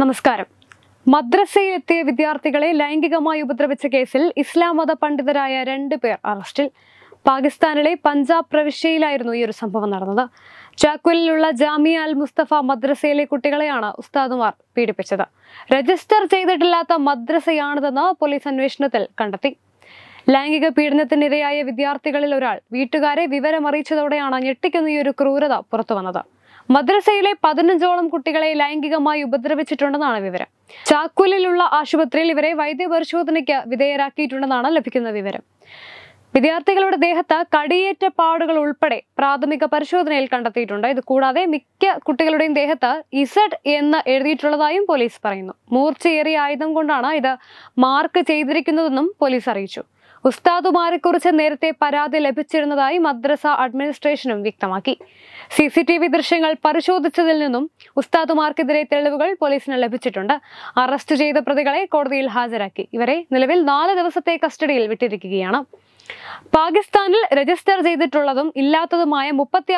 നമസ്കാരം മദ്രസയിലെത്തിയ വിദ്യാർത്ഥികളെ ലൈംഗികമായി ഉപദ്രവിച്ച കേസിൽ ഇസ്ലാം മത പണ്ഡിതരായ രണ്ട് പേർ അറസ്റ്റിൽ പാകിസ്ഥാനിലെ പഞ്ചാബ് പ്രവിശ്യയിലായിരുന്നു ഈ ഒരു സംഭവം നടന്നത് ചാക്കുലിലുള്ള ജാമിയ അൽ മുസ്തഫ മദ്രസയിലെ കുട്ടികളെയാണ് ഉസ്താദുമാർ പീഡിപ്പിച്ചത് രജിസ്റ്റർ ചെയ്തിട്ടില്ലാത്ത മദ്രസയാണിതെന്ന് പോലീസ് അന്വേഷണത്തിൽ കണ്ടെത്തി ലൈംഗിക പീഡനത്തിനിരയായ വിദ്യാർത്ഥികളിൽ ഒരാൾ വീട്ടുകാരെ വിവരമറിയിച്ചതോടെയാണ് ഞെട്ടിക്കുന്ന ഈ ഒരു ക്രൂരത പുറത്തു വന്നത് മദ്രസയിലെ പതിനഞ്ചോളം കുട്ടികളെ ലൈംഗികമായി ഉപദ്രവിച്ചിട്ടുണ്ടെന്നാണ് വിവരം ചാക്കൂലിലുള്ള ആശുപത്രിയിൽ ഇവരെ വൈദ്യപരിശോധനയ്ക്ക് വിധേയരാക്കിയിട്ടുണ്ടെന്നാണ് ലഭിക്കുന്ന വിവരം വിദ്യാർത്ഥികളുടെ ദേഹത്ത് കടിയേറ്റ പാടുകൾ ഉൾപ്പെടെ പ്രാഥമിക പരിശോധനയിൽ കണ്ടെത്തിയിട്ടുണ്ട് ഇത് കൂടാതെ മിക്ക കുട്ടികളുടെയും ദേഹത്ത് ഇസഡ് എന്ന് എഴുതിയിട്ടുള്ളതായും പോലീസ് പറയുന്നു മൂർച്ചയേറിയ ആയുധം കൊണ്ടാണ് ഇത് മാർക്ക് ചെയ്തിരിക്കുന്നതെന്നും പോലീസ് അറിയിച്ചു ഉസ്താദുമാരെക്കുറിച്ച് നേരത്തെ പരാതി ലഭിച്ചിരുന്നതായി മദ്രസ അഡ്മിനിസ്ട്രേഷനും വ്യക്തമാക്കി സി സി ടി വി ദൃശ്യങ്ങൾ പരിശോധിച്ചതിൽ നിന്നും ഉസ്താദുമാർക്കെതിരെ തെളിവുകൾ പോലീസിന് ലഭിച്ചിട്ടുണ്ട് അറസ്റ്റ് ചെയ്ത പ്രതികളെ കോടതിയിൽ ഹാജരാക്കി ഇവരെ നിലവിൽ നാല് ദിവസത്തെ കസ്റ്റഡിയിൽ വിട്ടിരിക്കുകയാണ് പാകിസ്ഥാനിൽ രജിസ്റ്റർ ചെയ്തിട്ടുള്ളതും ഇല്ലാത്തതുമായ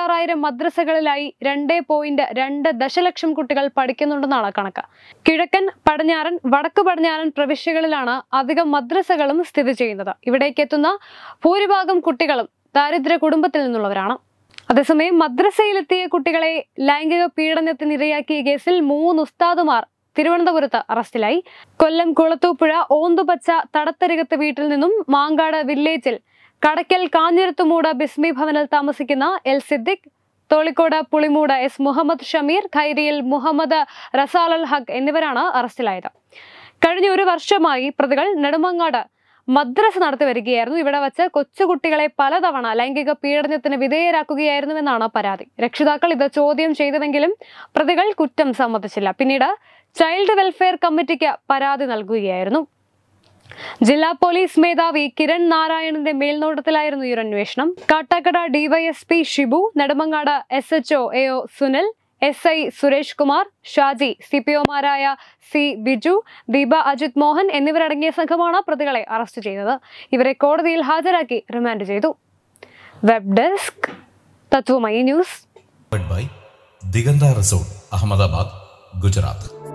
ആറായിരം മദ്രസകളിലായി രണ്ട് പോയിന്റ് രണ്ട് ദശലക്ഷം കുട്ടികൾ പഠിക്കുന്നുണ്ടെന്നാണ് കണക്ക് കിഴക്കൻ പടിഞ്ഞാറൻ വടക്ക് പടിഞ്ഞാറൻ പ്രവിശ്യകളിലാണ് അധികം മദ്രസകളും സ്ഥിതി ചെയ്യുന്നത് ഇവിടേക്ക് എത്തുന്ന ഭൂരിഭാഗം കുട്ടികളും ദാരിദ്ര്യ കുടുംബത്തിൽ നിന്നുള്ളവരാണ് അതേസമയം മദ്രസയിലെത്തിയ കുട്ടികളെ ലൈംഗിക പീഡനത്തിന് ഇരയാക്കിയ കേസിൽ മൂന്ന് ഉസ്താദുമാർ തിരുവനന്തപുരത്ത് അറസ്റ്റിലായി കൊല്ലം കുളത്തൂപ്പുഴ ഓന്തുപച്ച തടത്തരകത്ത് വീട്ടിൽ നിന്നും മാങ്കാട് വില്ലേജിൽ കടക്കൽ കാഞ്ഞിരത്തുമൂട് ബിസ്മി ഭവനിൽ താമസിക്കുന്ന എൽ സിദ്ദിഖ് തോളിക്കോട് പുളിമൂട് എസ് മുഹമ്മദ് ഷമീർ ഖൈരിയിൽ മുഹമ്മദ് റസാൽ അൽ ഹഖ് എന്നിവരാണ് അറസ്റ്റിലായത് കഴിഞ്ഞ ഒരു വർഷമായി പ്രതികൾ നെടുമങ്ങാട് മദ്രസ് നടത്തി വരികയായിരുന്നു ഇവിടെ വച്ച് കൊച്ചുകുട്ടികളെ പലതവണ ലൈംഗിക പീഡനത്തിന് വിധേയരാക്കുകയായിരുന്നുവെന്നാണ് പരാതി രക്ഷിതാക്കൾ ഇത് ചോദ്യം ചെയ്തുവെങ്കിലും പ്രതികൾ കുറ്റം സമ്മതിച്ചില്ല പിന്നീട് ചൈൽഡ് വെൽഫെയർ കമ്മിറ്റിക്ക് പരാതി നൽകുകയായിരുന്നു ജില്ലാ പോലീസ് മേധാവി കിരൺ നാരായണന്റെ മേൽനോട്ടത്തിലായിരുന്നു ഈ അന്വേഷണം Kattakkada D Y S P Shibu Nedumangad S H O A Sunil S I Suresh Kumar Shaji C P ഒമാരായ സി ബിജു ദീപ അജിത് മോഹൻ എന്നിവരടങ്ങിയ സംഘമാണ് പ്രതികളെ അറസ്റ്റ് ചെയ്തത് ഇവരെ കോടതിയിൽ ഹാജരാക്കി റിമാൻഡ് ചെയ്തു web desk Thathwamayi news Digantha resort Ahmedabad Gujarat